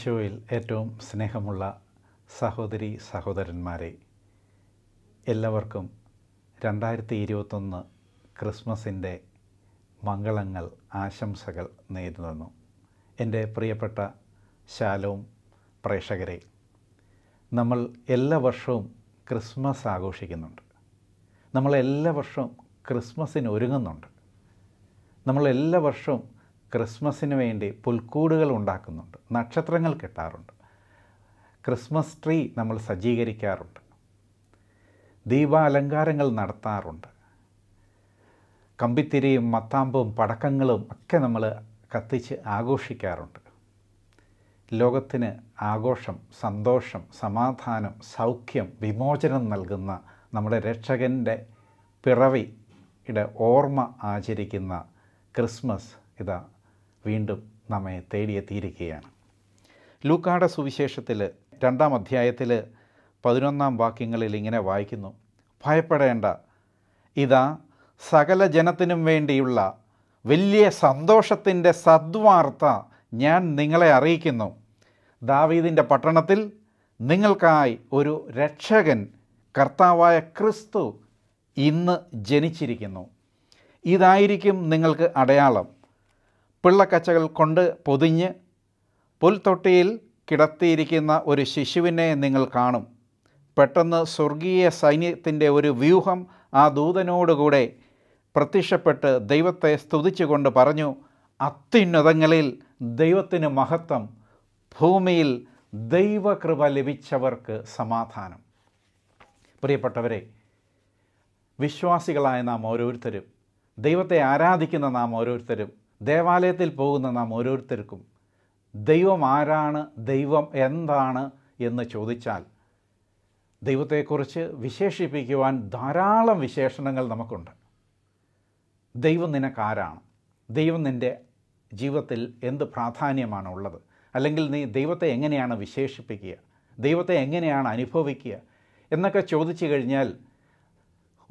ഈശോയിൽ ഏറ്റവും സ്നേഹമുള്ള സഹോദരി സഹോദരന്മാരെ എല്ലാവർക്കും രണ്ടായിരത്തി ഇരുപത്തൊന്ന് ക്രിസ്മസിൻ്റെ മംഗളങ്ങൾ ആശംസകൾ നേരിടുന്നു എൻ്റെ പ്രിയപ്പെട്ട ശാലവും പ്രേക്ഷകരെ നമ്മൾ എല്ലാ വർഷവും ക്രിസ്മസ് ആഘോഷിക്കുന്നുണ്ട് നമ്മൾ എല്ലാ വർഷവും ക്രിസ്മസിന് ഒരുങ്ങുന്നുണ്ട് നമ്മൾ എല്ലാ വർഷവും ക്രിസ്മസിന് വേണ്ടി പുൽക്കൂടുകൾ ഉണ്ടാക്കുന്നുണ്ട് നക്ഷത്രങ്ങൾ കെട്ടാറുണ്ട് ക്രിസ്മസ് ട്രീ നമ്മൾ സജ്ജീകരിക്കാറുണ്ട് ദീപാലങ്കാരങ്ങൾ നടത്താറുണ്ട് കമ്പിത്തിരിയും മത്താമ്പും പടക്കങ്ങളും ഒക്കെ നമ്മൾ കത്തിച്ച് ആഘോഷിക്കാറുണ്ട് ലോകത്തിന് ആഘോഷം സന്തോഷം സമാധാനം സൗഖ്യം വിമോചനം നൽകുന്ന നമ്മുടെ രക്ഷകൻ്റെ പിറവിയുടെ ഓർമ്മ ആചരിക്കുന്ന ക്രിസ്മസ് ഇതാ വീണ്ടും നമ്മെ തേടിയെത്തിയിരിക്കുകയാണ് ലൂക്കാട സുവിശേഷത്തിൽ രണ്ടാം അധ്യായത്തിൽ പതിനൊന്നാം വാക്യങ്ങളിൽ ഇങ്ങനെ വായിക്കുന്നു ഭയപ്പെടേണ്ട ഇതാ സകല ജനത്തിനും വേണ്ടിയുള്ള വലിയ സന്തോഷത്തിൻ്റെ സദ്വാർത്ത ഞാൻ നിങ്ങളെ അറിയിക്കുന്നു ദാവീദിൻ്റെ പട്ടണത്തിൽ നിങ്ങൾക്കായി ഒരു രക്ഷകൻ കർത്താവായ ക്രിസ്തു ഇന്ന് ജനിച്ചിരിക്കുന്നു ഇതായിരിക്കും നിങ്ങൾക്ക് അടയാളം പിള്ളക്കച്ചകൾ കൊണ്ട് പൊതിഞ്ഞ് പുൽത്തൊട്ടിയിൽ കിടത്തിയിരിക്കുന്ന ഒരു ശിശുവിനെ നിങ്ങൾ കാണും പെട്ടെന്ന് സ്വർഗീയ സൈന്യത്തിൻ്റെ ഒരു വ്യൂഹം ആ ദൂതനോടുകൂടെ പ്രത്യക്ഷപ്പെട്ട് ദൈവത്തെ സ്തുതിച്ചുകൊണ്ട് പറഞ്ഞു അത്യുന്നതങ്ങളിൽ ദൈവത്തിന് മഹത്വം ഭൂമിയിൽ ദൈവകൃപ ലഭിച്ചവർക്ക് സമാധാനം പ്രിയപ്പെട്ടവരെ വിശ്വാസികളായ നാം ഓരോരുത്തരും ദൈവത്തെ ആരാധിക്കുന്ന നാം ഓരോരുത്തരും ദേവാലയത്തിൽ പോകുന്ന നാം ഓരോരുത്തർക്കും ദൈവം ആരാണ് ദൈവം എന്താണ് എന്ന് ചോദിച്ചാൽ ദൈവത്തെക്കുറിച്ച് വിശേഷിപ്പിക്കുവാൻ ധാരാളം വിശേഷണങ്ങൾ നമുക്കുണ്ട് ദൈവം നിനക്കാരാണ് ദൈവം നിൻ്റെ ജീവിതത്തിൽ എന്ത് പ്രാധാന്യമാണ് ഉള്ളത് അല്ലെങ്കിൽ നീ ദൈവത്തെ എങ്ങനെയാണ് വിശേഷിപ്പിക്കുക ദൈവത്തെ എങ്ങനെയാണ് അനുഭവിക്കുക എന്നൊക്കെ ചോദിച്ചു കഴിഞ്ഞാൽ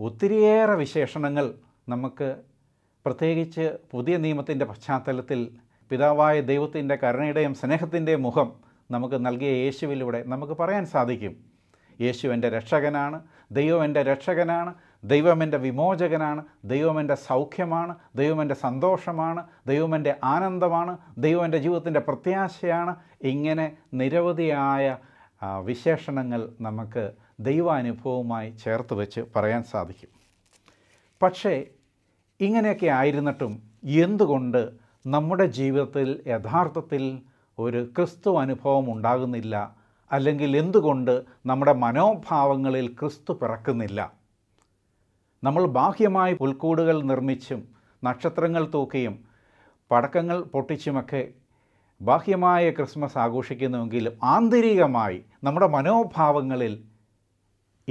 ഒത്തിരിയേറെ വിശേഷണങ്ങൾ നമുക്ക് പ്രത്യേകിച്ച് പുതിയ നിയമത്തിൻ്റെ പശ്ചാത്തലത്തിൽ പിതാവായ ദൈവത്തിൻ്റെ കരുണയുടെയും സ്നേഹത്തിൻ്റെയും മുഖം നമുക്ക് നൽകിയ യേശുവിലൂടെ നമുക്ക് പറയാൻ സാധിക്കും യേശു എൻ്റെ രക്ഷകനാണ് ദൈവം എൻ്റെ രക്ഷകനാണ് ദൈവം എൻ്റെ വിമോചകനാണ് ദൈവം എൻ്റെ സൗഖ്യമാണ് ദൈവം എൻ്റെ സന്തോഷമാണ് ദൈവം എൻ്റെ ആനന്ദമാണ് ദൈവം എൻ്റെ ജീവിതത്തിൻ്റെ പ്രത്യാശയാണ് ഇങ്ങനെ നിരവധിയായ വിശേഷണങ്ങൾ നമുക്ക് ദൈവാനുഭവവുമായി ചേർത്ത് വെച്ച് പറയാൻ സാധിക്കും പക്ഷേ ഇങ്ങനെയൊക്കെ ആയിരുന്നിട്ടും എന്തുകൊണ്ട് നമ്മുടെ ജീവിതത്തിൽ യഥാർത്ഥത്തിൽ ഒരു ക്രിസ്തു അനുഭവം ഉണ്ടാകുന്നില്ല അല്ലെങ്കിൽ എന്തുകൊണ്ട് നമ്മുടെ മനോഭാവങ്ങളിൽ ക്രിസ്തു പിറക്കുന്നില്ല നമ്മൾ ബാഹ്യമായി പുൽക്കൂടുകൾ നിർമ്മിച്ചും നക്ഷത്രങ്ങൾ തൂക്കിയും പടക്കങ്ങൾ പൊട്ടിച്ചുമൊക്കെ ബാഹ്യമായ ക്രിസ്മസ് ആഘോഷിക്കുന്നുവെങ്കിലും ആന്തരികമായി നമ്മുടെ മനോഭാവങ്ങളിൽ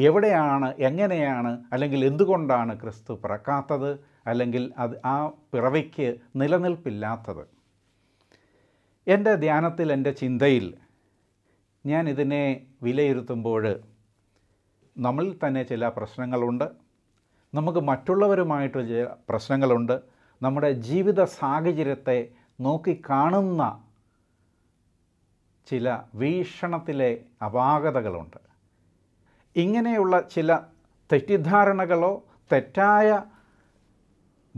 എവിടെയാണ് എങ്ങനെയാണ് അല്ലെങ്കിൽ എന്തുകൊണ്ടാണ് ക്രിസ്തു പിറക്കാത്തത് അല്ലെങ്കിൽ അത് ആ പിറവിക്ക് നിലനിൽപ്പില്ലാത്തത് എൻ്റെ ധ്യാനത്തിൽ എൻ്റെ ചിന്തയിൽ ഞാൻ ഇതിനെ വിലയിരുത്തുമ്പോൾ നമ്മളിൽ തന്നെ ചില പ്രശ്നങ്ങളുണ്ട് നമുക്ക് മറ്റുള്ളവരുമായിട്ട് ചില പ്രശ്നങ്ങളുണ്ട് നമ്മുടെ ജീവിത സാഹചര്യത്തെ നോക്കിക്കാണുന്ന ചില വീക്ഷണത്തിലെ അപാകതകളുണ്ട് ഇങ്ങനെയുള്ള ചില തെറ്റിദ്ധാരണകളോ തെറ്റായ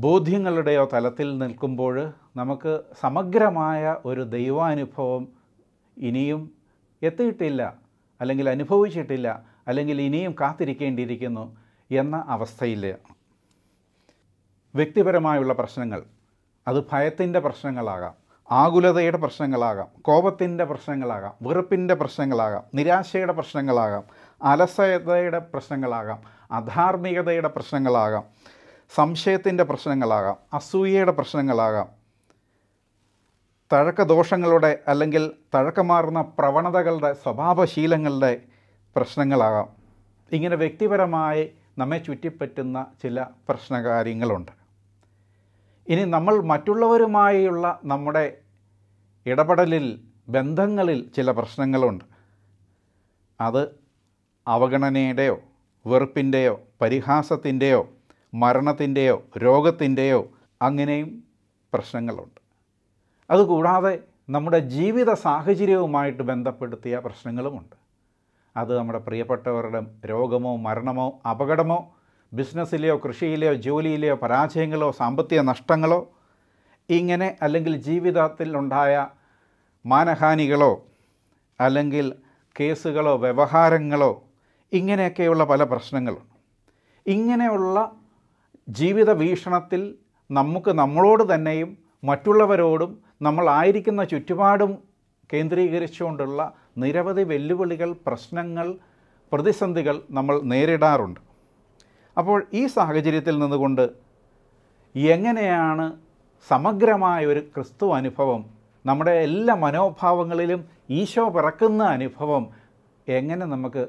ബോധ്യങ്ങളുടെയോ തലത്തിൽ നിൽക്കുമ്പോൾ നമുക്ക് സമഗ്രമായ ഒരു ദൈവാനുഭവം ഇനിയും എത്തിയിട്ടില്ല അല്ലെങ്കിൽ അനുഭവിച്ചിട്ടില്ല അല്ലെങ്കിൽ ഇനിയും കാത്തിരിക്കേണ്ടിയിരിക്കുന്നു എന്ന അവസ്ഥയിൽ വ്യക്തിപരമായുള്ള പ്രശ്നങ്ങൾ അത് ഭയത്തിൻ്റെ പ്രശ്നങ്ങളാകാം ആകുലതയുടെ പ്രശ്നങ്ങളാകാം കോപത്തിൻ്റെ പ്രശ്നങ്ങളാകാം വെറുപ്പിൻ്റെ പ്രശ്നങ്ങളാകാം നിരാശയുടെ പ്രശ്നങ്ങളാകാം അലസതയുടെ പ്രശ്നങ്ങളാകാം അധാർമികതയുടെ പ്രശ്നങ്ങളാകാം സംശയത്തിൻ്റെ പ്രശ്നങ്ങളാകാം അസൂയയുടെ പ്രശ്നങ്ങളാകാം തഴക്കദോഷങ്ങളുടെ അല്ലെങ്കിൽ തഴക്കമാറുന്ന പ്രവണതകളുടെ സ്വഭാവശീലങ്ങളുടെ പ്രശ്നങ്ങളാകാം ഇങ്ങനെ വ്യക്തിപരമായി നമ്മെ ചുറ്റിപ്പറ്റുന്ന ചില പ്രശ്നകാര്യങ്ങളുണ്ട് ഇനി നമ്മൾ മറ്റുള്ളവരുമായുള്ള നമ്മുടെ ഇടപെടലിൽ ബന്ധങ്ങളിൽ ചില പ്രശ്നങ്ങളുണ്ട് അത് അവഗണനയുടെയോ വെറുപ്പിൻ്റെയോ പരിഹാസത്തിൻ്റെയോ മരണത്തിൻ്റെയോ രോഗത്തിൻ്റെയോ അങ്ങനെയും പ്രശ്നങ്ങളുണ്ട് അതുകൂടാതെ നമ്മുടെ ജീവിത സാഹചര്യവുമായിട്ട് ബന്ധപ്പെടുത്തിയ പ്രശ്നങ്ങളുമുണ്ട് അത് നമ്മുടെ പ്രിയപ്പെട്ടവരുടെ രോഗമോ മരണമോ അപകടമോ ബിസിനസ്സിലെയോ കൃഷിയിലെയോ ജോലിയിലെയോ പരാജയങ്ങളോ സാമ്പത്തിക നഷ്ടങ്ങളോ ഇങ്ങനെ അല്ലെങ്കിൽ ഉണ്ടായ മാനഹാനികളോ അല്ലെങ്കിൽ കേസുകളോ വ്യവഹാരങ്ങളോ ഇങ്ങനെയൊക്കെയുള്ള പല പ്രശ്നങ്ങളും ഇങ്ങനെയുള്ള ജീവിത വീക്ഷണത്തിൽ നമുക്ക് നമ്മളോട് തന്നെയും മറ്റുള്ളവരോടും നമ്മളായിരിക്കുന്ന ചുറ്റുപാടും കേന്ദ്രീകരിച്ചുകൊണ്ടുള്ള നിരവധി വെല്ലുവിളികൾ പ്രശ്നങ്ങൾ പ്രതിസന്ധികൾ നമ്മൾ നേരിടാറുണ്ട് അപ്പോൾ ഈ സാഹചര്യത്തിൽ നിന്നുകൊണ്ട് എങ്ങനെയാണ് സമഗ്രമായ ഒരു ക്രിസ്തു അനുഭവം നമ്മുടെ എല്ലാ മനോഭാവങ്ങളിലും ഈശോ പിറക്കുന്ന അനുഭവം എങ്ങനെ നമുക്ക്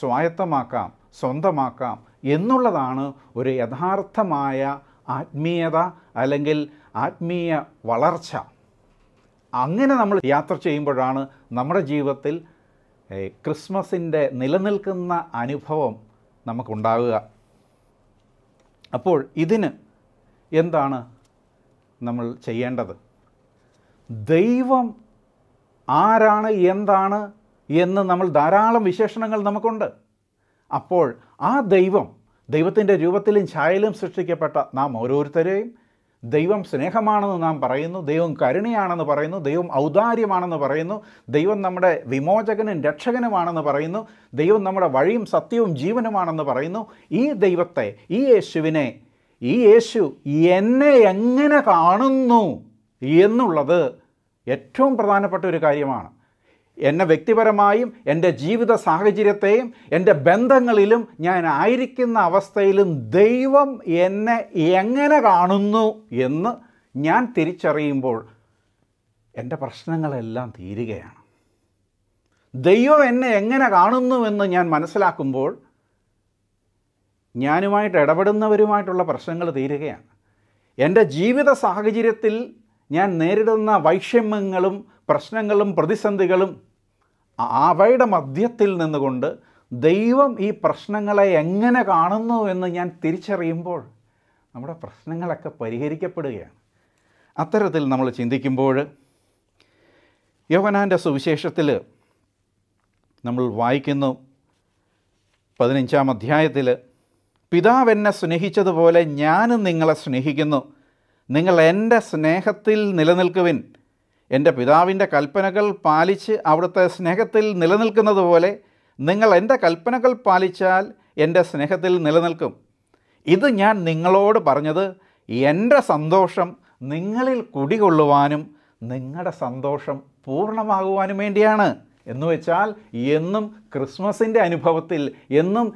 സ്വായത്തമാക്കാം സ്വന്തമാക്കാം എന്നുള്ളതാണ് ഒരു യഥാർത്ഥമായ ആത്മീയത അല്ലെങ്കിൽ ആത്മീയ വളർച്ച അങ്ങനെ നമ്മൾ യാത്ര ചെയ്യുമ്പോഴാണ് നമ്മുടെ ജീവിതത്തിൽ ക്രിസ്മസിൻ്റെ നിലനിൽക്കുന്ന അനുഭവം നമുക്കുണ്ടാവുക അപ്പോൾ ഇതിന് എന്താണ് നമ്മൾ ചെയ്യേണ്ടത് ദൈവം ആരാണ് എന്താണ് എന്ന് നമ്മൾ ധാരാളം വിശേഷണങ്ങൾ നമുക്കുണ്ട് അപ്പോൾ ആ ദൈവം ദൈവത്തിൻ്റെ രൂപത്തിലും ഛായയിലും സൃഷ്ടിക്കപ്പെട്ട നാം ഓരോരുത്തരെയും ദൈവം സ്നേഹമാണെന്ന് നാം പറയുന്നു ദൈവം കരുണയാണെന്ന് പറയുന്നു ദൈവം ഔദാര്യമാണെന്ന് പറയുന്നു ദൈവം നമ്മുടെ വിമോചകനും രക്ഷകനുമാണെന്ന് പറയുന്നു ദൈവം നമ്മുടെ വഴിയും സത്യവും ജീവനുമാണെന്ന് പറയുന്നു ഈ ദൈവത്തെ ഈ യേശുവിനെ ഈ യേശു എന്നെ എങ്ങനെ കാണുന്നു എന്നുള്ളത് ഏറ്റവും പ്രധാനപ്പെട്ട ഒരു കാര്യമാണ് എന്നെ വ്യക്തിപരമായും എൻ്റെ ജീവിത സാഹചര്യത്തെയും എൻ്റെ ബന്ധങ്ങളിലും ഞാൻ ആയിരിക്കുന്ന അവസ്ഥയിലും ദൈവം എന്നെ എങ്ങനെ കാണുന്നു എന്ന് ഞാൻ തിരിച്ചറിയുമ്പോൾ എൻ്റെ പ്രശ്നങ്ങളെല്ലാം തീരുകയാണ് ദൈവം എന്നെ എങ്ങനെ കാണുന്നു എന്ന് ഞാൻ മനസ്സിലാക്കുമ്പോൾ ഞാനുമായിട്ട് ഇടപെടുന്നവരുമായിട്ടുള്ള പ്രശ്നങ്ങൾ തീരുകയാണ് എൻ്റെ ജീവിത സാഹചര്യത്തിൽ ഞാൻ നേരിടുന്ന വൈഷമ്യങ്ങളും പ്രശ്നങ്ങളും പ്രതിസന്ധികളും അവയുടെ മധ്യത്തിൽ നിന്നുകൊണ്ട് ദൈവം ഈ പ്രശ്നങ്ങളെ എങ്ങനെ കാണുന്നു എന്ന് ഞാൻ തിരിച്ചറിയുമ്പോൾ നമ്മുടെ പ്രശ്നങ്ങളൊക്കെ പരിഹരിക്കപ്പെടുകയാണ് അത്തരത്തിൽ നമ്മൾ ചിന്തിക്കുമ്പോൾ യവനാൻ്റെ സുവിശേഷത്തിൽ നമ്മൾ വായിക്കുന്നു പതിനഞ്ചാം അധ്യായത്തിൽ പിതാവ് എന്നെ സ്നേഹിച്ചതുപോലെ ഞാനും നിങ്ങളെ സ്നേഹിക്കുന്നു നിങ്ങൾ എൻ്റെ സ്നേഹത്തിൽ നിലനിൽക്കുവിൻ എൻ്റെ പിതാവിൻ്റെ കൽപ്പനകൾ പാലിച്ച് അവിടുത്തെ സ്നേഹത്തിൽ നിലനിൽക്കുന്നത് പോലെ നിങ്ങൾ എൻ്റെ കൽപ്പനകൾ പാലിച്ചാൽ എൻ്റെ സ്നേഹത്തിൽ നിലനിൽക്കും ഇത് ഞാൻ നിങ്ങളോട് പറഞ്ഞത് എൻ്റെ സന്തോഷം നിങ്ങളിൽ കുടികൊള്ളുവാനും നിങ്ങളുടെ സന്തോഷം പൂർണ്ണമാകുവാനും വേണ്ടിയാണ് എന്ന് വെച്ചാൽ എന്നും ക്രിസ്മസിൻ്റെ അനുഭവത്തിൽ എന്നും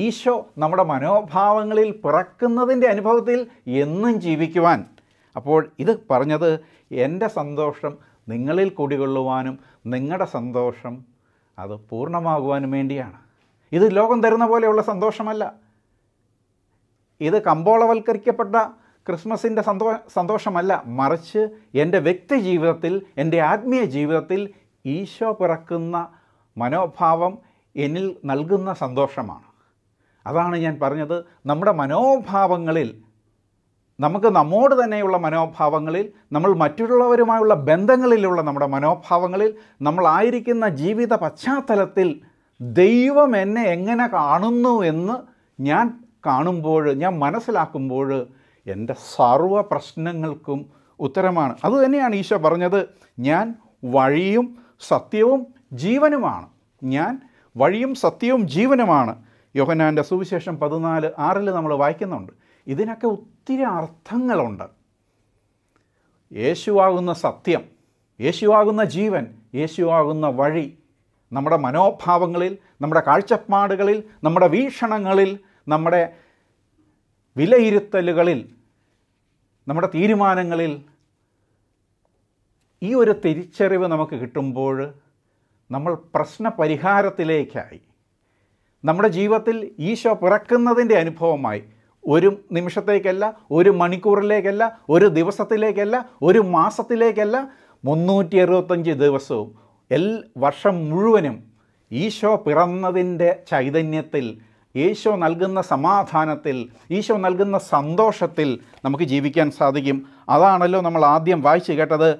ഈശോ നമ്മുടെ മനോഭാവങ്ങളിൽ പിറക്കുന്നതിൻ്റെ അനുഭവത്തിൽ എന്നും ജീവിക്കുവാൻ അപ്പോൾ ഇത് പറഞ്ഞത് എൻ്റെ സന്തോഷം നിങ്ങളിൽ കുടികൊള്ളുവാനും നിങ്ങളുടെ സന്തോഷം അത് പൂർണ്ണമാകുവാനും വേണ്ടിയാണ് ഇത് ലോകം തരുന്ന പോലെയുള്ള സന്തോഷമല്ല ഇത് കമ്പോളവൽക്കരിക്കപ്പെട്ട ക്രിസ്മസിൻ്റെ സന്തോ സന്തോഷമല്ല മറിച്ച് എൻ്റെ വ്യക്തി ജീവിതത്തിൽ എൻ്റെ ആത്മീയ ജീവിതത്തിൽ ഈശോ പിറക്കുന്ന മനോഭാവം എന്നിൽ നൽകുന്ന സന്തോഷമാണ് അതാണ് ഞാൻ പറഞ്ഞത് നമ്മുടെ മനോഭാവങ്ങളിൽ നമുക്ക് നമ്മോട് തന്നെയുള്ള മനോഭാവങ്ങളിൽ നമ്മൾ മറ്റുള്ളവരുമായുള്ള ബന്ധങ്ങളിലുള്ള നമ്മുടെ മനോഭാവങ്ങളിൽ നമ്മളായിരിക്കുന്ന ജീവിത പശ്ചാത്തലത്തിൽ ദൈവം എന്നെ എങ്ങനെ കാണുന്നു എന്ന് ഞാൻ കാണുമ്പോൾ ഞാൻ മനസ്സിലാക്കുമ്പോൾ എൻ്റെ സർവ പ്രശ്നങ്ങൾക്കും ഉത്തരമാണ് അതുതന്നെയാണ് ഈശോ പറഞ്ഞത് ഞാൻ വഴിയും സത്യവും ജീവനുമാണ് ഞാൻ വഴിയും സത്യവും ജീവനുമാണ് യോഹനാൻ്റെ സുവിശേഷം പതിനാല് ആറിൽ നമ്മൾ വായിക്കുന്നുണ്ട് ഇതിനൊക്കെ ഒത്തിരി അർത്ഥങ്ങളുണ്ട് യേശുവാകുന്ന സത്യം യേശുവാകുന്ന ജീവൻ യേശുവാകുന്ന വഴി നമ്മുടെ മനോഭാവങ്ങളിൽ നമ്മുടെ കാഴ്ചപ്പാടുകളിൽ നമ്മുടെ വീക്ഷണങ്ങളിൽ നമ്മുടെ വിലയിരുത്തലുകളിൽ നമ്മുടെ തീരുമാനങ്ങളിൽ ഈ ഒരു തിരിച്ചറിവ് നമുക്ക് കിട്ടുമ്പോൾ നമ്മൾ പ്രശ്ന പരിഹാരത്തിലേക്കായി നമ്മുടെ ജീവിതത്തിൽ ഈശോ പിറക്കുന്നതിൻ്റെ അനുഭവമായി ഒരു നിമിഷത്തേക്കല്ല ഒരു മണിക്കൂറിലേക്കല്ല ഒരു ദിവസത്തിലേക്കല്ല ഒരു മാസത്തിലേക്കല്ല മുന്നൂറ്റി അറുപത്തഞ്ച് ദിവസവും എൽ വർഷം മുഴുവനും ഈശോ പിറന്നതിൻ്റെ ചൈതന്യത്തിൽ ഈശോ നൽകുന്ന സമാധാനത്തിൽ ഈശോ നൽകുന്ന സന്തോഷത്തിൽ നമുക്ക് ജീവിക്കാൻ സാധിക്കും അതാണല്ലോ നമ്മൾ ആദ്യം വായിച്ചു കേട്ടത്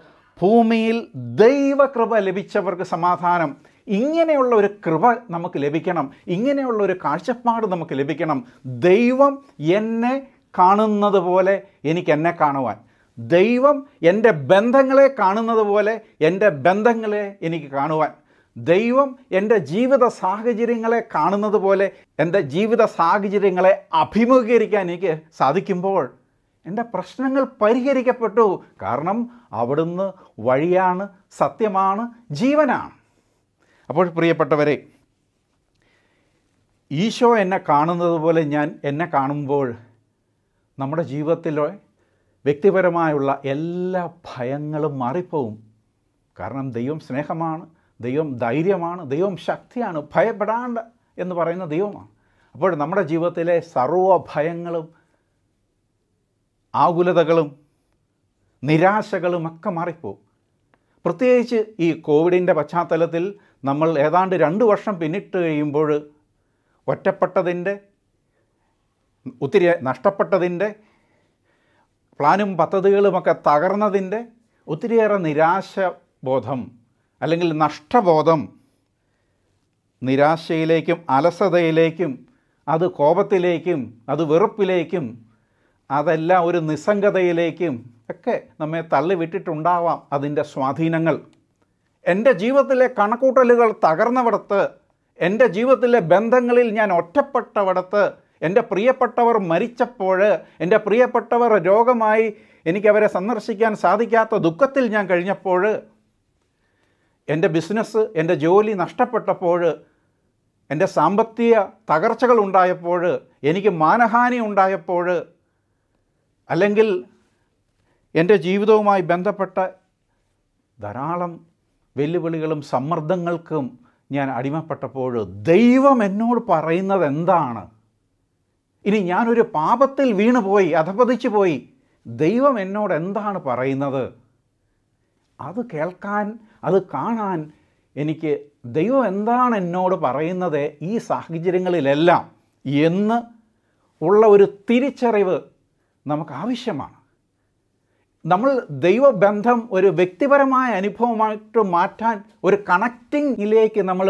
ഭൂമിയിൽ ദൈവകൃപ ലഭിച്ചവർക്ക് സമാധാനം ഇങ്ങനെയുള്ള ഒരു കൃപ നമുക്ക് ലഭിക്കണം ഇങ്ങനെയുള്ള ഒരു കാഴ്ചപ്പാട് നമുക്ക് ലഭിക്കണം ദൈവം എന്നെ കാണുന്നത് പോലെ എനിക്ക് എന്നെ കാണുവാൻ ദൈവം എൻ്റെ ബന്ധങ്ങളെ കാണുന്നത് പോലെ എൻ്റെ ബന്ധങ്ങളെ എനിക്ക് കാണുവാൻ ദൈവം എൻ്റെ ജീവിത സാഹചര്യങ്ങളെ കാണുന്നത് പോലെ എൻ്റെ ജീവിത സാഹചര്യങ്ങളെ അഭിമുഖീകരിക്കാൻ എനിക്ക് സാധിക്കുമ്പോൾ എൻ്റെ പ്രശ്നങ്ങൾ പരിഹരിക്കപ്പെട്ടു കാരണം അവിടുന്ന് വഴിയാണ് സത്യമാണ് ജീവനാണ് അപ്പോൾ പ്രിയപ്പെട്ടവരെ ഈശോ എന്നെ കാണുന്നത് പോലെ ഞാൻ എന്നെ കാണുമ്പോൾ നമ്മുടെ ജീവിതത്തിലെ വ്യക്തിപരമായുള്ള എല്ലാ ഭയങ്ങളും മാറിപ്പോവും കാരണം ദൈവം സ്നേഹമാണ് ദൈവം ധൈര്യമാണ് ദൈവം ശക്തിയാണ് ഭയപ്പെടാണ്ട് എന്ന് പറയുന്ന ദൈവമാണ് അപ്പോൾ നമ്മുടെ ജീവിതത്തിലെ സർവ ഭയങ്ങളും ആകുലതകളും നിരാശകളും ഒക്കെ മാറിപ്പോവും പ്രത്യേകിച്ച് ഈ കോവിഡിൻ്റെ പശ്ചാത്തലത്തിൽ നമ്മൾ ഏതാണ്ട് രണ്ട് വർഷം പിന്നിട്ട് കഴിയുമ്പോൾ ഒറ്റപ്പെട്ടതിൻ്റെ ഒത്തിരി നഷ്ടപ്പെട്ടതിൻ്റെ പ്ലാനും പദ്ധതികളുമൊക്കെ തകർന്നതിൻ്റെ ഒത്തിരിയേറെ നിരാശബോധം അല്ലെങ്കിൽ നഷ്ടബോധം നിരാശയിലേക്കും അലസതയിലേക്കും അത് കോപത്തിലേക്കും അത് വെറുപ്പിലേക്കും അതെല്ലാം ഒരു നിസ്സംഗതയിലേക്കും ഒക്കെ നമ്മെ തള്ളിവിട്ടിട്ടുണ്ടാവാം അതിൻ്റെ സ്വാധീനങ്ങൾ എൻ്റെ ജീവിതത്തിലെ കണക്കൂട്ടലുകൾ തകർന്നവിടത്ത് എൻ്റെ ജീവിതത്തിലെ ബന്ധങ്ങളിൽ ഞാൻ ഒറ്റപ്പെട്ടവിടത്ത് എൻ്റെ പ്രിയപ്പെട്ടവർ മരിച്ചപ്പോൾ എൻ്റെ പ്രിയപ്പെട്ടവർ രോഗമായി എനിക്കവരെ സന്ദർശിക്കാൻ സാധിക്കാത്ത ദുഃഖത്തിൽ ഞാൻ കഴിഞ്ഞപ്പോൾ എൻ്റെ ബിസിനസ് എൻ്റെ ജോലി നഷ്ടപ്പെട്ടപ്പോൾ എൻ്റെ സാമ്പത്തിക തകർച്ചകൾ ഉണ്ടായപ്പോൾ എനിക്ക് മാനഹാനി ഉണ്ടായപ്പോൾ അല്ലെങ്കിൽ എൻ്റെ ജീവിതവുമായി ബന്ധപ്പെട്ട ധാരാളം വെല്ലുവിളികളും സമ്മർദ്ദങ്ങൾക്കും ഞാൻ അടിമപ്പെട്ടപ്പോൾ ദൈവം എന്നോട് പറയുന്നത് എന്താണ് ഇനി ഞാനൊരു പാപത്തിൽ വീണുപോയി അധപതിച്ചു പോയി ദൈവം എന്നോട് എന്താണ് പറയുന്നത് അത് കേൾക്കാൻ അത് കാണാൻ എനിക്ക് ദൈവം എന്താണ് എന്നോട് പറയുന്നത് ഈ സാഹചര്യങ്ങളിലെല്ലാം എന്ന് ഉള്ള ഒരു തിരിച്ചറിവ് നമുക്ക് ആവശ്യമാണ് നമ്മൾ ദൈവബന്ധം ഒരു വ്യക്തിപരമായ അനുഭവമായിട്ട് മാറ്റാൻ ഒരു കണക്റ്റിങ്ങിലേക്ക് നമ്മൾ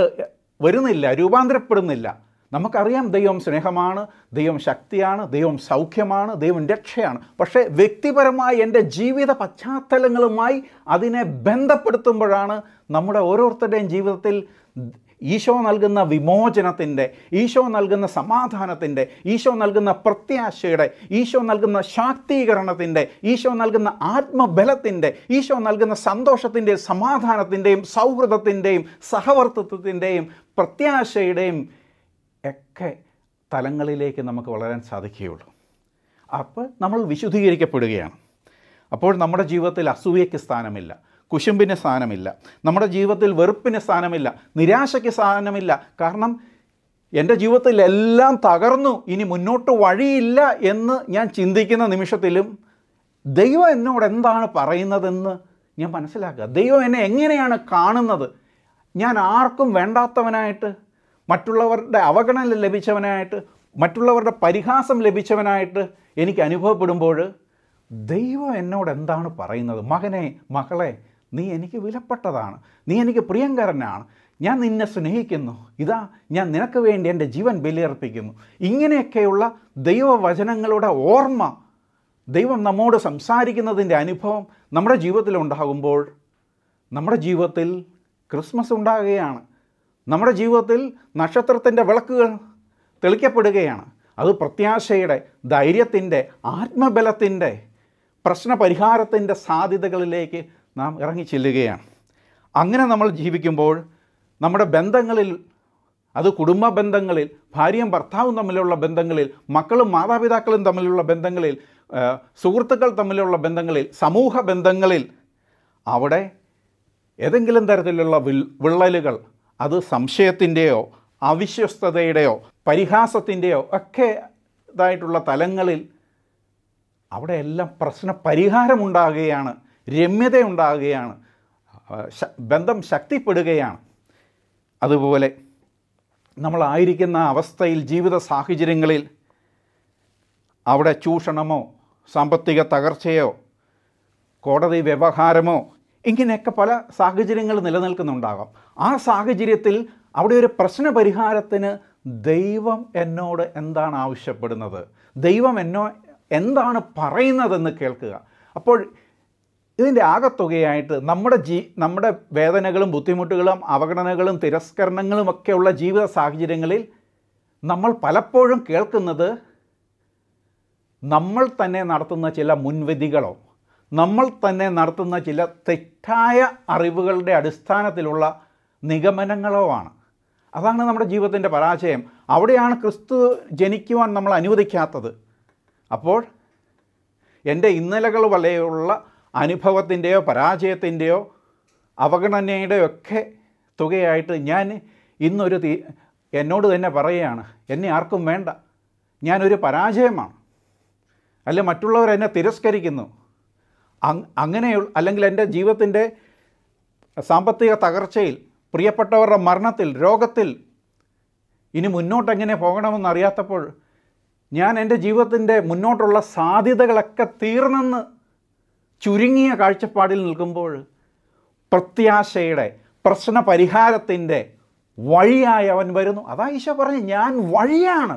വരുന്നില്ല രൂപാന്തരപ്പെടുന്നില്ല നമുക്കറിയാം ദൈവം സ്നേഹമാണ് ദൈവം ശക്തിയാണ് ദൈവം സൗഖ്യമാണ് ദൈവം രക്ഷയാണ് പക്ഷേ വ്യക്തിപരമായി എൻ്റെ ജീവിത പശ്ചാത്തലങ്ങളുമായി അതിനെ ബന്ധപ്പെടുത്തുമ്പോഴാണ് നമ്മുടെ ഓരോരുത്തരുടെയും ജീവിതത്തിൽ ഈശോ നൽകുന്ന വിമോചനത്തിൻ്റെ ഈശോ നൽകുന്ന സമാധാനത്തിൻ്റെ ഈശോ നൽകുന്ന പ്രത്യാശയുടെ ഈശോ നൽകുന്ന ശാക്തീകരണത്തിൻ്റെ ഈശോ നൽകുന്ന ആത്മബലത്തിൻ്റെ ഈശോ നൽകുന്ന സന്തോഷത്തിൻ്റെയും സമാധാനത്തിൻ്റെയും സൗഹൃദത്തിൻ്റെയും സഹവർത്തിത്വത്തിൻ്റെയും പ്രത്യാശയുടെയും ഒക്കെ തലങ്ങളിലേക്ക് നമുക്ക് വളരാൻ സാധിക്കുകയുള്ളൂ അപ്പോൾ നമ്മൾ വിശുദ്ധീകരിക്കപ്പെടുകയാണ് അപ്പോൾ നമ്മുടെ ജീവിതത്തിൽ അസൂയയ്ക്ക് സ്ഥാനമില്ല കുശുമ്പിന് സ്ഥാനമില്ല നമ്മുടെ ജീവിതത്തിൽ വെറുപ്പിന് സ്ഥാനമില്ല നിരാശയ്ക്ക് സ്ഥാനമില്ല കാരണം എൻ്റെ ജീവിതത്തിൽ എല്ലാം തകർന്നു ഇനി മുന്നോട്ട് വഴിയില്ല എന്ന് ഞാൻ ചിന്തിക്കുന്ന നിമിഷത്തിലും ദൈവം എന്നോട് എന്താണ് പറയുന്നതെന്ന് ഞാൻ മനസ്സിലാക്കുക ദൈവം എന്നെ എങ്ങനെയാണ് കാണുന്നത് ഞാൻ ആർക്കും വേണ്ടാത്തവനായിട്ട് മറ്റുള്ളവരുടെ അവഗണന ലഭിച്ചവനായിട്ട് മറ്റുള്ളവരുടെ പരിഹാസം ലഭിച്ചവനായിട്ട് എനിക്ക് അനുഭവപ്പെടുമ്പോൾ ദൈവം എന്നോട് എന്താണ് പറയുന്നത് മകനെ മകളെ നീ എനിക്ക് വിലപ്പെട്ടതാണ് നീ എനിക്ക് പ്രിയങ്കരനാണ് ഞാൻ നിന്നെ സ്നേഹിക്കുന്നു ഇതാ ഞാൻ നിനക്ക് വേണ്ടി എൻ്റെ ജീവൻ ബലിയർപ്പിക്കുന്നു ഇങ്ങനെയൊക്കെയുള്ള ദൈവവചനങ്ങളുടെ ഓർമ്മ ദൈവം നമ്മോട് സംസാരിക്കുന്നതിൻ്റെ അനുഭവം നമ്മുടെ ജീവിതത്തിൽ ഉണ്ടാകുമ്പോൾ നമ്മുടെ ജീവിതത്തിൽ ക്രിസ്മസ് ഉണ്ടാകുകയാണ് നമ്മുടെ ജീവിതത്തിൽ നക്ഷത്രത്തിൻ്റെ വിളക്കുകൾ തെളിക്കപ്പെടുകയാണ് അത് പ്രത്യാശയുടെ ധൈര്യത്തിൻ്റെ ആത്മബലത്തിൻ്റെ പ്രശ്നപരിഹാരത്തിൻ്റെ സാധ്യതകളിലേക്ക് നാം ഇറങ്ങിച്ചെല്ലുകയാണ് അങ്ങനെ നമ്മൾ ജീവിക്കുമ്പോൾ നമ്മുടെ ബന്ധങ്ങളിൽ അത് കുടുംബ ബന്ധങ്ങളിൽ ഭാര്യയും ഭർത്താവും തമ്മിലുള്ള ബന്ധങ്ങളിൽ മക്കളും മാതാപിതാക്കളും തമ്മിലുള്ള ബന്ധങ്ങളിൽ സുഹൃത്തുക്കൾ തമ്മിലുള്ള ബന്ധങ്ങളിൽ സമൂഹ ബന്ധങ്ങളിൽ അവിടെ ഏതെങ്കിലും തരത്തിലുള്ള വിള്ളലുകൾ അത് സംശയത്തിൻ്റെയോ അവിശ്വസ്തതയുടെയോ പരിഹാസത്തിൻ്റെയോ ഒക്കെ ഇതായിട്ടുള്ള തലങ്ങളിൽ അവിടെയെല്ലാം പ്രശ്ന പരിഹാരമുണ്ടാകുകയാണ് രമ്യതയുണ്ടാകുകയാണ് ബന്ധം ശക്തിപ്പെടുകയാണ് അതുപോലെ നമ്മളായിരിക്കുന്ന അവസ്ഥയിൽ ജീവിത സാഹചര്യങ്ങളിൽ അവിടെ ചൂഷണമോ സാമ്പത്തിക തകർച്ചയോ കോടതി വ്യവഹാരമോ ഇങ്ങനെയൊക്കെ പല സാഹചര്യങ്ങൾ നിലനിൽക്കുന്നുണ്ടാകാം ആ സാഹചര്യത്തിൽ അവിടെ ഒരു പ്രശ്നപരിഹാരത്തിന് ദൈവം എന്നോട് എന്താണ് ആവശ്യപ്പെടുന്നത് ദൈവം എന്നോ എന്താണ് പറയുന്നതെന്ന് കേൾക്കുക അപ്പോൾ ഇതിൻ്റെ ആകത്തുകയായിട്ട് നമ്മുടെ ജീ നമ്മുടെ വേദനകളും ബുദ്ധിമുട്ടുകളും അവഗണനകളും തിരസ്കരണങ്ങളും ഒക്കെയുള്ള ജീവിത സാഹചര്യങ്ങളിൽ നമ്മൾ പലപ്പോഴും കേൾക്കുന്നത് നമ്മൾ തന്നെ നടത്തുന്ന ചില മുൻവിധികളോ നമ്മൾ തന്നെ നടത്തുന്ന ചില തെറ്റായ അറിവുകളുടെ അടിസ്ഥാനത്തിലുള്ള നിഗമനങ്ങളോ ആണ് അതാണ് നമ്മുടെ ജീവിതത്തിൻ്റെ പരാജയം അവിടെയാണ് ക്രിസ്തു ജനിക്കുവാൻ നമ്മൾ അനുവദിക്കാത്തത് അപ്പോൾ എൻ്റെ ഇന്നലകൾ വലയുള്ള അനുഭവത്തിൻ്റെയോ പരാജയത്തിൻ്റെയോ അവഗണനയുടെയോ ഒക്കെ തുകയായിട്ട് ഞാൻ ഇന്നൊരു തീ എന്നോട് തന്നെ പറയുകയാണ് എന്നെ ആർക്കും വേണ്ട ഞാനൊരു പരാജയമാണ് അല്ല മറ്റുള്ളവർ എന്നെ തിരസ്കരിക്കുന്നു അങ്ങനെയുള്ള അല്ലെങ്കിൽ എൻ്റെ ജീവിതത്തിൻ്റെ സാമ്പത്തിക തകർച്ചയിൽ പ്രിയപ്പെട്ടവരുടെ മരണത്തിൽ രോഗത്തിൽ ഇനി മുന്നോട്ട് എങ്ങനെ പോകണമെന്ന് അറിയാത്തപ്പോൾ ഞാൻ എൻ്റെ ജീവിതത്തിൻ്റെ മുന്നോട്ടുള്ള സാധ്യതകളൊക്കെ തീർന്നെന്ന് ചുരുങ്ങിയ കാഴ്ചപ്പാടിൽ നിൽക്കുമ്പോൾ പ്രത്യാശയുടെ പരിഹാരത്തിൻ്റെ വഴിയായി അവൻ വരുന്നു അതാ ഈശോ പറഞ്ഞു ഞാൻ വഴിയാണ്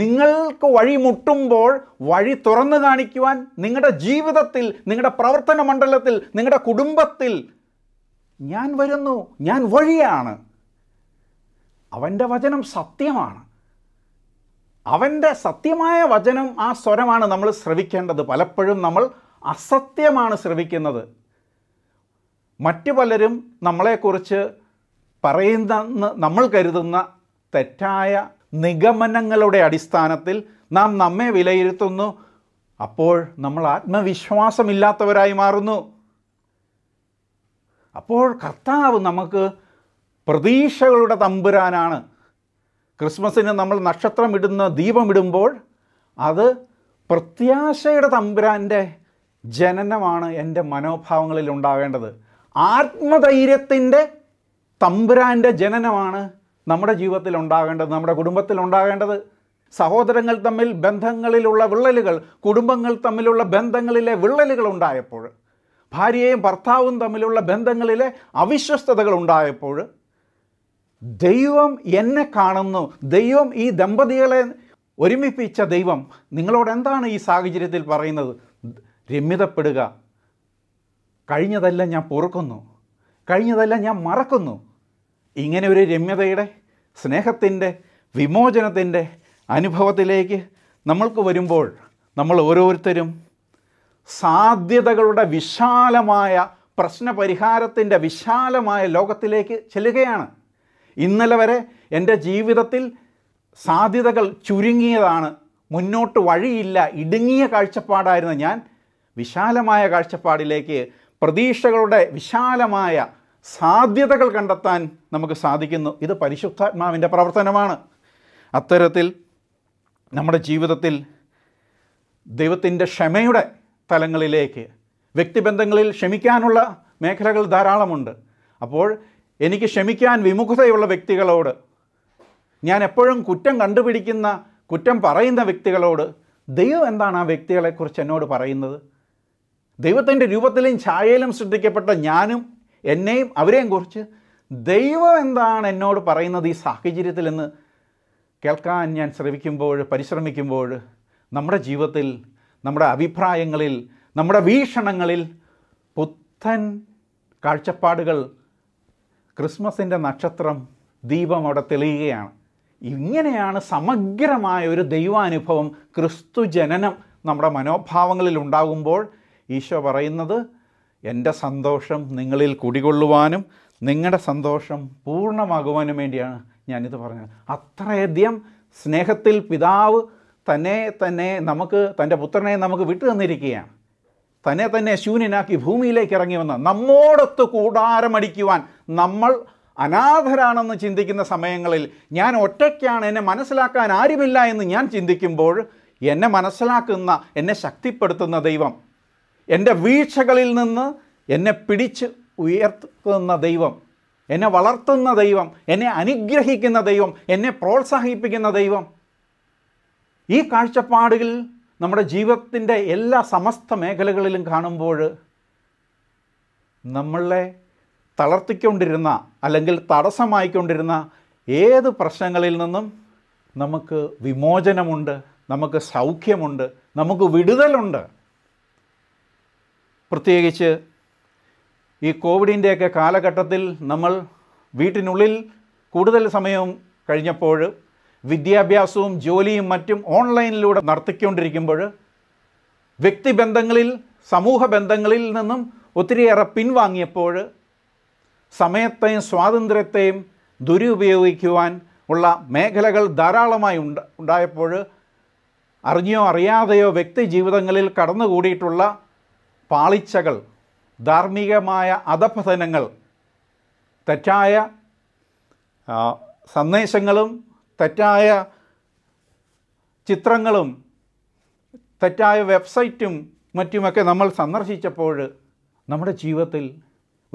നിങ്ങൾക്ക് വഴി മുട്ടുമ്പോൾ വഴി തുറന്നു കാണിക്കുവാൻ നിങ്ങളുടെ ജീവിതത്തിൽ നിങ്ങളുടെ പ്രവർത്തന മണ്ഡലത്തിൽ നിങ്ങളുടെ കുടുംബത്തിൽ ഞാൻ വരുന്നു ഞാൻ വഴിയാണ് അവൻ്റെ വചനം സത്യമാണ് അവൻ്റെ സത്യമായ വചനം ആ സ്വരമാണ് നമ്മൾ ശ്രവിക്കേണ്ടത് പലപ്പോഴും നമ്മൾ അസത്യമാണ് ശ്രവിക്കുന്നത് മറ്റു പലരും നമ്മളെക്കുറിച്ച് പറയുന്ന നമ്മൾ കരുതുന്ന തെറ്റായ നിഗമനങ്ങളുടെ അടിസ്ഥാനത്തിൽ നാം നമ്മെ വിലയിരുത്തുന്നു അപ്പോൾ നമ്മൾ ആത്മവിശ്വാസമില്ലാത്തവരായി മാറുന്നു അപ്പോൾ കർത്താവ് നമുക്ക് പ്രതീക്ഷകളുടെ തമ്പുരാനാണ് ക്രിസ്മസിന് നമ്മൾ നക്ഷത്രമിടുന്ന ദീപമിടുമ്പോൾ അത് പ്രത്യാശയുടെ തമ്പുരാൻ്റെ ജനനമാണ് എൻ്റെ മനോഭാവങ്ങളിൽ ഉണ്ടാകേണ്ടത് ആത്മധൈര്യത്തിൻ്റെ തമ്പുരാൻ്റെ ജനനമാണ് നമ്മുടെ ജീവിതത്തിൽ ഉണ്ടാകേണ്ടത് നമ്മുടെ കുടുംബത്തിൽ ഉണ്ടാകേണ്ടത് സഹോദരങ്ങൾ തമ്മിൽ ബന്ധങ്ങളിലുള്ള വിള്ളലുകൾ കുടുംബങ്ങൾ തമ്മിലുള്ള ബന്ധങ്ങളിലെ വിള്ളലുകൾ ഉണ്ടായപ്പോൾ ഭാര്യയും ഭർത്താവും തമ്മിലുള്ള ബന്ധങ്ങളിലെ അവിശ്വസ്തതകൾ ഉണ്ടായപ്പോൾ ദൈവം എന്നെ കാണുന്നു ദൈവം ഈ ദമ്പതികളെ ഒരുമിപ്പിച്ച ദൈവം നിങ്ങളോട് എന്താണ് ഈ സാഹചര്യത്തിൽ പറയുന്നത് രമ്യതപ്പെടുക കഴിഞ്ഞതെല്ലാം ഞാൻ പൊറുക്കുന്നു കഴിഞ്ഞതെല്ലാം ഞാൻ മറക്കുന്നു ഇങ്ങനെ ഒരു രമ്യതയുടെ സ്നേഹത്തിൻ്റെ വിമോചനത്തിൻ്റെ അനുഭവത്തിലേക്ക് നമ്മൾക്ക് വരുമ്പോൾ നമ്മൾ ഓരോരുത്തരും സാധ്യതകളുടെ വിശാലമായ പരിഹാരത്തിൻ്റെ വിശാലമായ ലോകത്തിലേക്ക് ചെല്ലുകയാണ് ഇന്നലെ വരെ എൻ്റെ ജീവിതത്തിൽ സാധ്യതകൾ ചുരുങ്ങിയതാണ് മുന്നോട്ട് വഴിയില്ല ഇടുങ്ങിയ കാഴ്ചപ്പാടായിരുന്നു ഞാൻ വിശാലമായ കാഴ്ചപ്പാടിലേക്ക് പ്രതീക്ഷകളുടെ വിശാലമായ സാധ്യതകൾ കണ്ടെത്താൻ നമുക്ക് സാധിക്കുന്നു ഇത് പരിശുദ്ധാത്മാവിൻ്റെ പ്രവർത്തനമാണ് അത്തരത്തിൽ നമ്മുടെ ജീവിതത്തിൽ ദൈവത്തിൻ്റെ ക്ഷമയുടെ തലങ്ങളിലേക്ക് വ്യക്തിബന്ധങ്ങളിൽ ക്ഷമിക്കാനുള്ള മേഖലകൾ ധാരാളമുണ്ട് അപ്പോൾ എനിക്ക് ക്ഷമിക്കാൻ വിമുഖതയുള്ള വ്യക്തികളോട് ഞാൻ എപ്പോഴും കുറ്റം കണ്ടുപിടിക്കുന്ന കുറ്റം പറയുന്ന വ്യക്തികളോട് ദൈവം എന്താണ് ആ വ്യക്തികളെക്കുറിച്ച് എന്നോട് പറയുന്നത് ദൈവത്തിൻ്റെ രൂപത്തിലും ഛായയിലും സൃഷ്ടിക്കപ്പെട്ട ഞാനും എന്നെയും അവരെയും കുറിച്ച് ദൈവം എന്താണ് എന്നോട് പറയുന്നത് ഈ എന്ന് കേൾക്കാൻ ഞാൻ ശ്രമിക്കുമ്പോൾ പരിശ്രമിക്കുമ്പോൾ നമ്മുടെ ജീവിതത്തിൽ നമ്മുടെ അഭിപ്രായങ്ങളിൽ നമ്മുടെ വീക്ഷണങ്ങളിൽ പുത്തൻ കാഴ്ചപ്പാടുകൾ ക്രിസ്മസിൻ്റെ നക്ഷത്രം ദീപം അവിടെ തെളിയുകയാണ് ഇങ്ങനെയാണ് സമഗ്രമായ ഒരു ദൈവാനുഭവം ക്രിസ്തു ജനനം നമ്മുടെ മനോഭാവങ്ങളിൽ ഉണ്ടാകുമ്പോൾ ഈശോ പറയുന്നത് എൻ്റെ സന്തോഷം നിങ്ങളിൽ കുടികൊള്ളുവാനും നിങ്ങളുടെ സന്തോഷം പൂർണ്ണമാകുവാനും വേണ്ടിയാണ് ഞാനിത് പറഞ്ഞത് അത്രയധികം സ്നേഹത്തിൽ പിതാവ് തന്നെ തന്നെ നമുക്ക് തൻ്റെ പുത്രനെ നമുക്ക് വിട്ടു തന്നിരിക്കുകയാണ് തന്നെ തന്നെ ശൂന്യനാക്കി ഭൂമിയിലേക്ക് ഇറങ്ങി വന്ന നമ്മോടൊത്ത് കൂടാരമടിക്കുവാൻ നമ്മൾ അനാഥരാണെന്ന് ചിന്തിക്കുന്ന സമയങ്ങളിൽ ഞാൻ ഒറ്റയ്ക്കാണ് എന്നെ മനസ്സിലാക്കാൻ ആരുമില്ല എന്ന് ഞാൻ ചിന്തിക്കുമ്പോൾ എന്നെ മനസ്സിലാക്കുന്ന എന്നെ ശക്തിപ്പെടുത്തുന്ന ദൈവം എൻ്റെ വീഴ്ചകളിൽ നിന്ന് എന്നെ പിടിച്ച് ഉയർത്തുന്ന ദൈവം എന്നെ വളർത്തുന്ന ദൈവം എന്നെ അനുഗ്രഹിക്കുന്ന ദൈവം എന്നെ പ്രോത്സാഹിപ്പിക്കുന്ന ദൈവം ഈ കാഴ്ചപ്പാടുകൾ നമ്മുടെ ജീവിതത്തിൻ്റെ എല്ലാ സമസ്ത മേഖലകളിലും കാണുമ്പോൾ നമ്മളെ തളർത്തിക്കൊണ്ടിരുന്ന അല്ലെങ്കിൽ തടസ്സമായിക്കൊണ്ടിരുന്ന ഏത് പ്രശ്നങ്ങളിൽ നിന്നും നമുക്ക് വിമോചനമുണ്ട് നമുക്ക് സൗഖ്യമുണ്ട് നമുക്ക് വിടുതലുണ്ട് പ്രത്യേകിച്ച് ഈ കോവിഡിൻ്റെയൊക്കെ കാലഘട്ടത്തിൽ നമ്മൾ വീട്ടിനുള്ളിൽ കൂടുതൽ സമയവും കഴിഞ്ഞപ്പോൾ വിദ്യാഭ്യാസവും ജോലിയും മറ്റും ഓൺലൈനിലൂടെ നടത്തിക്കൊണ്ടിരിക്കുമ്പോൾ വ്യക്തിബന്ധങ്ങളിൽ സമൂഹ ബന്ധങ്ങളിൽ നിന്നും ഒത്തിരിയേറെ പിൻവാങ്ങിയപ്പോൾ സമയത്തെയും സ്വാതന്ത്ര്യത്തെയും ദുരുപയോഗിക്കുവാൻ ഉള്ള മേഖലകൾ ധാരാളമായി ഉണ്ടായപ്പോൾ അറിഞ്ഞോ അറിയാതെയോ വ്യക്തി ജീവിതങ്ങളിൽ കടന്നുകൂടിയിട്ടുള്ള പാളിച്ചകൾ ധാർമ്മികമായ അധപതനങ്ങൾ തെറ്റായ സന്ദേശങ്ങളും തെറ്റായ ചിത്രങ്ങളും തെറ്റായ വെബ്സൈറ്റും മറ്റുമൊക്കെ നമ്മൾ സന്ദർശിച്ചപ്പോൾ നമ്മുടെ ജീവിതത്തിൽ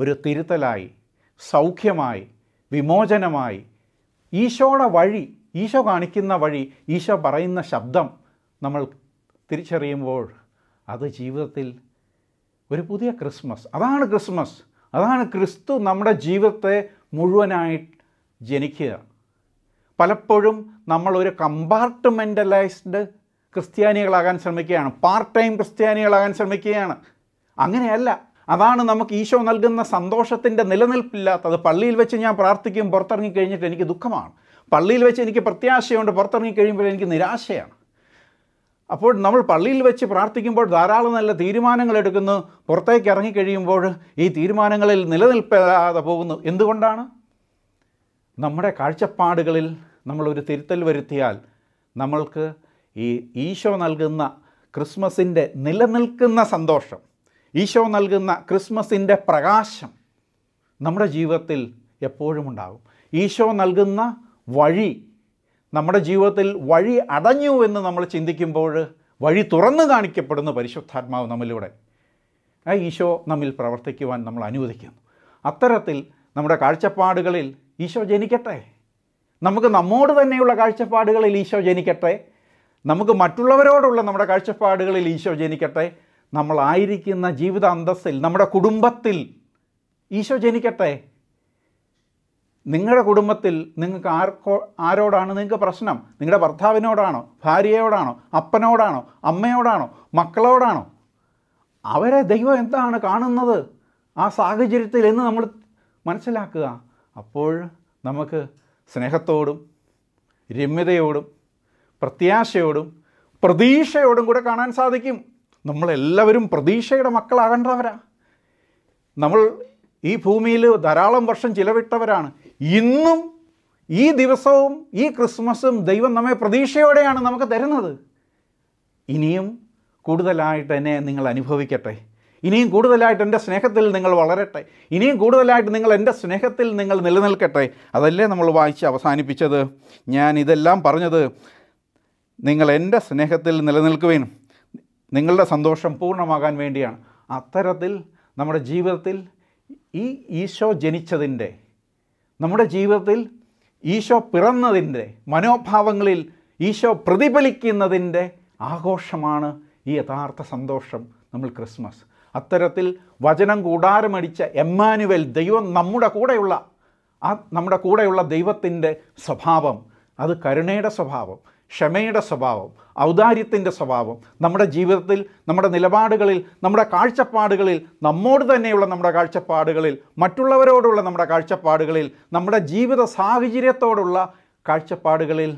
ഒരു തിരുത്തലായി സൗഖ്യമായി വിമോചനമായി ഈശോയുടെ വഴി ഈശോ കാണിക്കുന്ന വഴി ഈശോ പറയുന്ന ശബ്ദം നമ്മൾ തിരിച്ചറിയുമ്പോൾ അത് ജീവിതത്തിൽ ഒരു പുതിയ ക്രിസ്മസ് അതാണ് ക്രിസ്മസ് അതാണ് ക്രിസ്തു നമ്മുടെ ജീവിതത്തെ മുഴുവനായി ജനിക്കുക പലപ്പോഴും നമ്മളൊരു കമ്പാർട്ട്മെൻ്റലൈസ്ഡ് ക്രിസ്ത്യാനികളാകാൻ ശ്രമിക്കുകയാണ് പാർട്ട് ടൈം ക്രിസ്ത്യാനികളാകാൻ ശ്രമിക്കുകയാണ് അങ്ങനെയല്ല അതാണ് നമുക്ക് ഈശോ നൽകുന്ന സന്തോഷത്തിൻ്റെ നിലനിൽപ്പില്ലാത്തത് പള്ളിയിൽ വെച്ച് ഞാൻ പ്രാർത്ഥിക്കും പുറത്തിറങ്ങി കഴിഞ്ഞിട്ട് എനിക്ക് ദുഃഖമാണ് പള്ളിയിൽ വെച്ച് എനിക്ക് പ്രത്യാശയുണ്ട് പുറത്തിറങ്ങി കഴിയുമ്പോൾ എനിക്ക് നിരാശയാണ് അപ്പോൾ നമ്മൾ പള്ളിയിൽ വെച്ച് പ്രാർത്ഥിക്കുമ്പോൾ ധാരാളം നല്ല തീരുമാനങ്ങൾ എടുക്കുന്നു പുറത്തേക്ക് ഇറങ്ങിക്കഴിയുമ്പോൾ ഈ തീരുമാനങ്ങളിൽ നിലനിൽപ്പില്ലാതെ പോകുന്നു എന്തുകൊണ്ടാണ് നമ്മുടെ കാഴ്ചപ്പാടുകളിൽ നമ്മളൊരു തിരുത്തൽ വരുത്തിയാൽ നമ്മൾക്ക് ഈ ഈശോ നൽകുന്ന ക്രിസ്മസിൻ്റെ നിലനിൽക്കുന്ന സന്തോഷം ഈശോ നൽകുന്ന ക്രിസ്മസിൻ്റെ പ്രകാശം നമ്മുടെ ജീവിതത്തിൽ എപ്പോഴും ഉണ്ടാകും ഈശോ നൽകുന്ന വഴി നമ്മുടെ ജീവിതത്തിൽ വഴി അടഞ്ഞു എന്ന് നമ്മൾ ചിന്തിക്കുമ്പോൾ വഴി തുറന്നു കാണിക്കപ്പെടുന്ന പരിശുദ്ധാത്മാവ് നമ്മളിലൂടെ ആ ഈശോ നമ്മിൽ പ്രവർത്തിക്കുവാൻ നമ്മൾ അനുവദിക്കുന്നു അത്തരത്തിൽ നമ്മുടെ കാഴ്ചപ്പാടുകളിൽ ഈശോ ജനിക്കട്ടെ നമുക്ക് നമ്മോട് തന്നെയുള്ള കാഴ്ചപ്പാടുകളിൽ ഈശോ ജനിക്കട്ടെ നമുക്ക് മറ്റുള്ളവരോടുള്ള നമ്മുടെ കാഴ്ചപ്പാടുകളിൽ ഈശോ ജനിക്കട്ടെ നമ്മളായിരിക്കുന്ന ജീവിത അന്തസ്സിൽ നമ്മുടെ കുടുംബത്തിൽ ഈശോ ജനിക്കട്ടെ നിങ്ങളുടെ കുടുംബത്തിൽ നിങ്ങൾക്ക് ആർക്കോ ആരോടാണ് നിങ്ങൾക്ക് പ്രശ്നം നിങ്ങളുടെ ഭർത്താവിനോടാണോ ഭാര്യയോടാണോ അപ്പനോടാണോ അമ്മയോടാണോ മക്കളോടാണോ അവരെ ദൈവം എന്താണ് കാണുന്നത് ആ സാഹചര്യത്തിൽ എന്ന് നമ്മൾ മനസ്സിലാക്കുക അപ്പോൾ നമുക്ക് സ്നേഹത്തോടും രമ്യതയോടും പ്രത്യാശയോടും പ്രതീക്ഷയോടും കൂടെ കാണാൻ സാധിക്കും നമ്മളെല്ലാവരും പ്രതീക്ഷയുടെ മക്കളാകേണ്ടവരാ നമ്മൾ ഈ ഭൂമിയിൽ ധാരാളം വർഷം ചിലവിട്ടവരാണ് ഇന്നും ഈ ദിവസവും ഈ ക്രിസ്മസും ദൈവം നമ്മെ പ്രതീക്ഷയോടെയാണ് നമുക്ക് തരുന്നത് ഇനിയും കൂടുതലായിട്ട് എന്നെ നിങ്ങൾ അനുഭവിക്കട്ടെ ഇനിയും കൂടുതലായിട്ട് എൻ്റെ സ്നേഹത്തിൽ നിങ്ങൾ വളരട്ടെ ഇനിയും കൂടുതലായിട്ട് നിങ്ങൾ എൻ്റെ സ്നേഹത്തിൽ നിങ്ങൾ നിലനിൽക്കട്ടെ അതല്ലേ നമ്മൾ വായിച്ച് അവസാനിപ്പിച്ചത് ഞാൻ ഇതെല്ലാം പറഞ്ഞത് നിങ്ങൾ എൻ്റെ സ്നേഹത്തിൽ നിലനിൽക്കുവാനും നിങ്ങളുടെ സന്തോഷം പൂർണ്ണമാകാൻ വേണ്ടിയാണ് അത്തരത്തിൽ നമ്മുടെ ജീവിതത്തിൽ ഈ ഈശോ ജനിച്ചതിൻ്റെ നമ്മുടെ ജീവിതത്തിൽ ഈശോ പിറന്നതിൻ്റെ മനോഭാവങ്ങളിൽ ഈശോ പ്രതിഫലിക്കുന്നതിൻ്റെ ആഘോഷമാണ് ഈ യഥാർത്ഥ സന്തോഷം നമ്മൾ ക്രിസ്മസ് അത്തരത്തിൽ വചനം കൂടാരമടിച്ച എമ്മാനുവൽ ദൈവം നമ്മുടെ കൂടെയുള്ള ആ നമ്മുടെ കൂടെയുള്ള ദൈവത്തിൻ്റെ സ്വഭാവം അത് കരുണയുടെ സ്വഭാവം ക്ഷമയുടെ സ്വഭാവം ഔദാര്യത്തിൻ്റെ സ്വഭാവം നമ്മുടെ ജീവിതത്തിൽ നമ്മുടെ നിലപാടുകളിൽ നമ്മുടെ കാഴ്ചപ്പാടുകളിൽ നമ്മോട് തന്നെയുള്ള നമ്മുടെ കാഴ്ചപ്പാടുകളിൽ മറ്റുള്ളവരോടുള്ള നമ്മുടെ കാഴ്ചപ്പാടുകളിൽ നമ്മുടെ ജീവിത സാഹചര്യത്തോടുള്ള കാഴ്ചപ്പാടുകളിൽ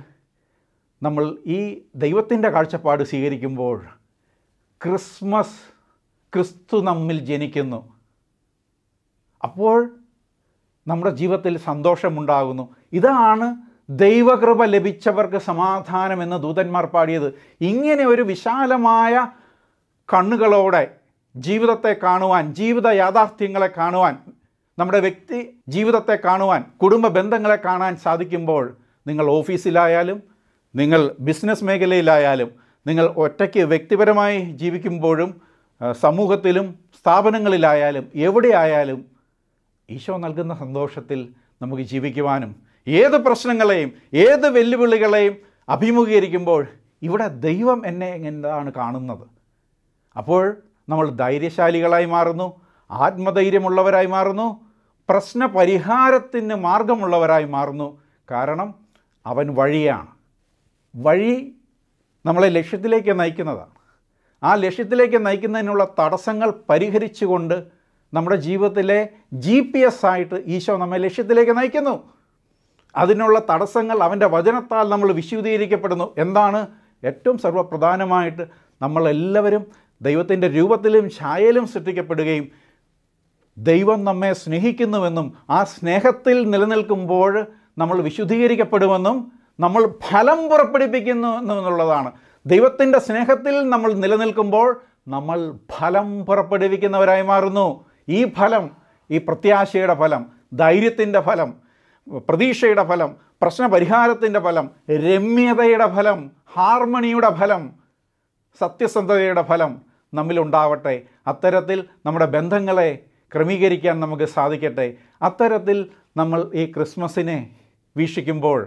നമ്മൾ ഈ ദൈവത്തിൻ്റെ കാഴ്ചപ്പാട് സ്വീകരിക്കുമ്പോൾ ക്രിസ്മസ് ക്രിസ്തു നമ്മിൽ ജനിക്കുന്നു അപ്പോൾ നമ്മുടെ ജീവിതത്തിൽ സന്തോഷമുണ്ടാകുന്നു ഇതാണ് ദൈവകൃപ ലഭിച്ചവർക്ക് സമാധാനം എന്ന് ദൂതന്മാർ പാടിയത് ഇങ്ങനെ ഒരു വിശാലമായ കണ്ണുകളോടെ ജീവിതത്തെ കാണുവാൻ ജീവിത യാഥാർത്ഥ്യങ്ങളെ കാണുവാൻ നമ്മുടെ വ്യക്തി ജീവിതത്തെ കാണുവാൻ കുടുംബ ബന്ധങ്ങളെ കാണാൻ സാധിക്കുമ്പോൾ നിങ്ങൾ ഓഫീസിലായാലും നിങ്ങൾ ബിസിനസ് മേഖലയിലായാലും നിങ്ങൾ ഒറ്റയ്ക്ക് വ്യക്തിപരമായി ജീവിക്കുമ്പോഴും സമൂഹത്തിലും സ്ഥാപനങ്ങളിലായാലും എവിടെയായാലും ഈശോ നൽകുന്ന സന്തോഷത്തിൽ നമുക്ക് ജീവിക്കുവാനും ഏത് പ്രശ്നങ്ങളെയും ഏത് വെല്ലുവിളികളെയും അഭിമുഖീകരിക്കുമ്പോൾ ഇവിടെ ദൈവം എന്നെ എന്താണ് കാണുന്നത് അപ്പോൾ നമ്മൾ ധൈര്യശാലികളായി മാറുന്നു ആത്മധൈര്യമുള്ളവരായി മാറുന്നു പ്രശ്ന പരിഹാരത്തിന് മാർഗമുള്ളവരായി മാറുന്നു കാരണം അവൻ വഴിയാണ് വഴി നമ്മളെ ലക്ഷ്യത്തിലേക്ക് നയിക്കുന്നതാണ് ആ ലക്ഷ്യത്തിലേക്ക് നയിക്കുന്നതിനുള്ള തടസ്സങ്ങൾ പരിഹരിച്ചുകൊണ്ട് നമ്മുടെ ജീവിതത്തിലെ ജി പി എസ് ആയിട്ട് ഈശോ നമ്മെ ലക്ഷ്യത്തിലേക്ക് നയിക്കുന്നു അതിനുള്ള തടസ്സങ്ങൾ അവൻ്റെ വചനത്താൽ നമ്മൾ വിശുദ്ധീകരിക്കപ്പെടുന്നു എന്താണ് ഏറ്റവും സർവപ്രധാനമായിട്ട് നമ്മളെല്ലാവരും ദൈവത്തിൻ്റെ രൂപത്തിലും ഛായയിലും സൃഷ്ടിക്കപ്പെടുകയും ദൈവം നമ്മെ സ്നേഹിക്കുന്നുവെന്നും ആ സ്നേഹത്തിൽ നിലനിൽക്കുമ്പോൾ നമ്മൾ വിശുദ്ധീകരിക്കപ്പെടുമെന്നും നമ്മൾ ഫലം പുറപ്പെടുപ്പിക്കുന്നു എന്നുള്ളതാണ് ദൈവത്തിൻ്റെ സ്നേഹത്തിൽ നമ്മൾ നിലനിൽക്കുമ്പോൾ നമ്മൾ ഫലം പുറപ്പെടുവിക്കുന്നവരായി മാറുന്നു ഈ ഫലം ഈ പ്രത്യാശയുടെ ഫലം ധൈര്യത്തിൻ്റെ ഫലം പ്രതീക്ഷയുടെ ഫലം പ്രശ്നപരിഹാരത്തിൻ്റെ ഫലം രമ്യതയുടെ ഫലം ഹാർമണിയുടെ ഫലം സത്യസന്ധതയുടെ ഫലം നമ്മിലുണ്ടാവട്ടെ അത്തരത്തിൽ നമ്മുടെ ബന്ധങ്ങളെ ക്രമീകരിക്കാൻ നമുക്ക് സാധിക്കട്ടെ അത്തരത്തിൽ നമ്മൾ ഈ ക്രിസ്മസിനെ വീക്ഷിക്കുമ്പോൾ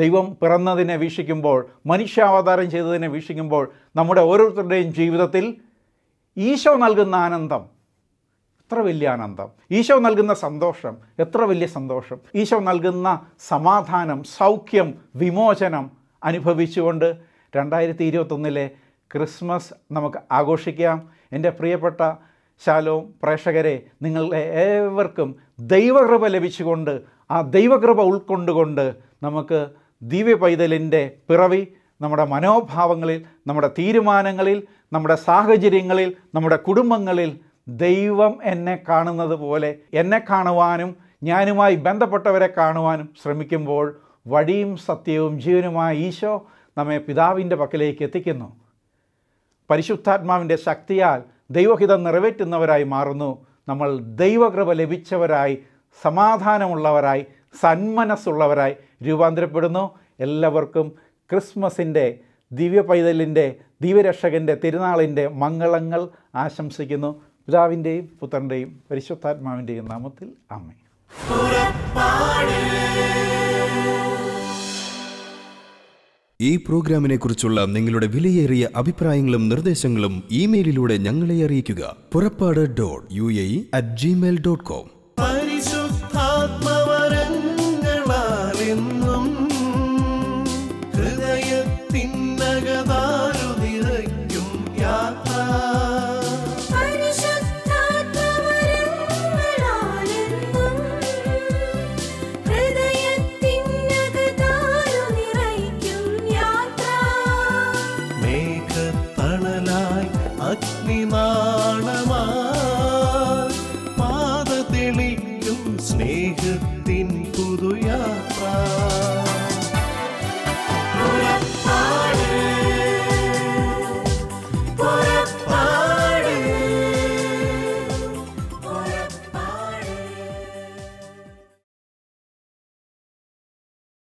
ദൈവം പിറന്നതിനെ വീക്ഷിക്കുമ്പോൾ മനുഷ്യാവതാരം ചെയ്തതിനെ വീക്ഷിക്കുമ്പോൾ നമ്മുടെ ഓരോരുത്തരുടെയും ജീവിതത്തിൽ ഈശോ നൽകുന്ന ആനന്ദം എത്ര വലിയ ആനന്ദം ഈശോ നൽകുന്ന സന്തോഷം എത്ര വലിയ സന്തോഷം ഈശോ നൽകുന്ന സമാധാനം സൗഖ്യം വിമോചനം അനുഭവിച്ചുകൊണ്ട് രണ്ടായിരത്തി ഇരുപത്തൊന്നിലെ ക്രിസ്മസ് നമുക്ക് ആഘോഷിക്കാം എൻ്റെ പ്രിയപ്പെട്ട ശാലോം പ്രേക്ഷകരെ നിങ്ങളെ ഏവർക്കും ദൈവകൃപ ലഭിച്ചുകൊണ്ട് ആ ദൈവകൃപ ഉൾക്കൊണ്ടുകൊണ്ട് നമുക്ക് ദിവ്യ പൈതലിൻ്റെ പിറവി നമ്മുടെ മനോഭാവങ്ങളിൽ നമ്മുടെ തീരുമാനങ്ങളിൽ നമ്മുടെ സാഹചര്യങ്ങളിൽ നമ്മുടെ കുടുംബങ്ങളിൽ ദൈവം എന്നെ കാണുന്നത് പോലെ എന്നെ കാണുവാനും ഞാനുമായി ബന്ധപ്പെട്ടവരെ കാണുവാനും ശ്രമിക്കുമ്പോൾ വഴിയും സത്യവും ജീവനുമായ ഈശോ നമ്മെ പിതാവിൻ്റെ പക്കലേക്ക് എത്തിക്കുന്നു പരിശുദ്ധാത്മാവിൻ്റെ ശക്തിയാൽ ദൈവഹിതം നിറവേറ്റുന്നവരായി മാറുന്നു നമ്മൾ ദൈവകൃപ ലഭിച്ചവരായി സമാധാനമുള്ളവരായി സന്മനസ്സുള്ളവരായി രൂപാന്തരപ്പെടുന്നു എല്ലാവർക്കും ക്രിസ്മസിൻ്റെ ദിവ്യ പൈതലിൻ്റെ ദിവ്യരക്ഷകൻ്റെ തിരുനാളിൻ്റെ മംഗളങ്ങൾ ആശംസിക്കുന്നു പിതാവിൻ്റെയും പുത്രൻ്റെയും പരിശുദ്ധാത്മാവിൻ്റെയും നാമത്തിൽ അമ്മേ ഈ പ്രോഗ്രാമിനെക്കുറിച്ചുള്ള നിങ്ങളുടെ വിലയേറിയ അഭിപ്രായങ്ങളും നിർദ്ദേശങ്ങളും ഇമെയിലിലൂടെ ഞങ്ങളെ അറിയിക്കുക Purappadu dot U A at Gmail dot com